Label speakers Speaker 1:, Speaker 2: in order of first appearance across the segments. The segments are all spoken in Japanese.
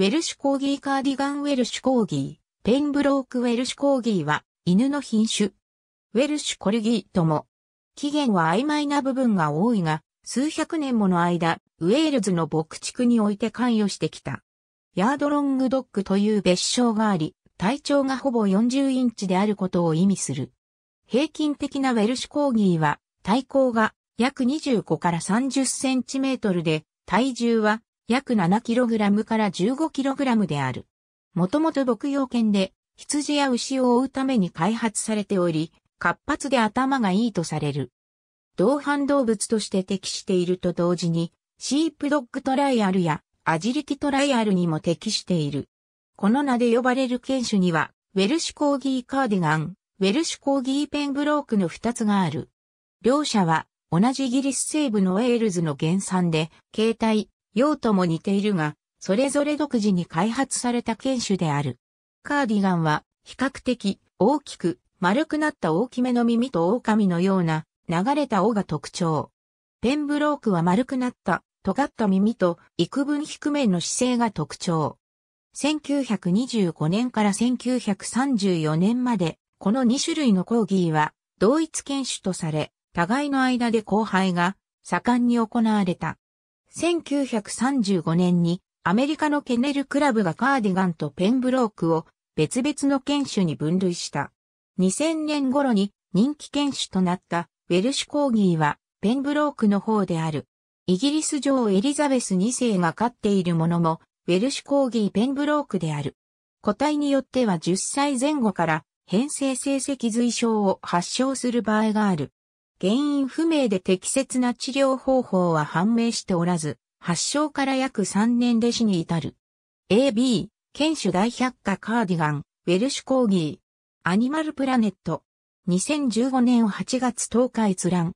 Speaker 1: ウェルシュコーギーカーディガンウェルシュコーギー、ペンブロークウェルシュコーギーは犬の品種。ウェルシュコルギーとも。起源は曖昧な部分が多いが、数百年もの間、ウェールズの牧畜において関与してきた。ヤードロングドッグという別称があり、体長がほぼ40インチであることを意味する。平均的なウェルシュコーギーは、体高が約25から30センチメートルで、体重は約 7kg から 15kg である。もともと牧羊犬で羊や牛を追うために開発されており、活発で頭がいいとされる。同伴動物として適していると同時に、シープドッグトライアルやアジリティトライアルにも適している。この名で呼ばれる犬種には、ウェルシュコーギーカーディガン、ウェルシュコーギーペンブロークの2つがある。両者は同じイギリス西部のウェールズの原産で、形態、用途も似ているが、それぞれ独自に開発された犬種である。カーディガンは、比較的大きく丸くなった大きめの耳と狼のような流れた尾が特徴。ペンブロークは丸くなった尖った耳と幾分低めの姿勢が特徴。1925年から1934年まで、この2種類のコーギーは同一犬種とされ、互いの間で交配が盛んに行われた。1935年にアメリカのケネルクラブがカーディガンとペンブロークを別々の犬種に分類した。2000年頃に人気犬種となったウェルシュコーギーはペンブロークの方である。イギリス女王エリザベス2世が飼っているものもウェルシュコーギーペンブロークである。個体によっては10歳前後から変性成績随症を発症する場合がある。原因不明で適切な治療方法は判明しておらず、発症から約3年で死に至る。AB、犬種大百科カーディガン、ウェルシュコーギー、アニマルプラネット、2015年8月10日閲覧、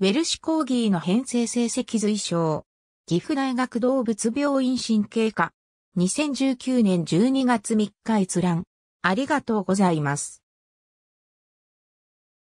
Speaker 1: ウェルシュコーギーの編成成績随症、岐阜大学動物病院神経科、2019年12月3日閲覧、ありがとうございます。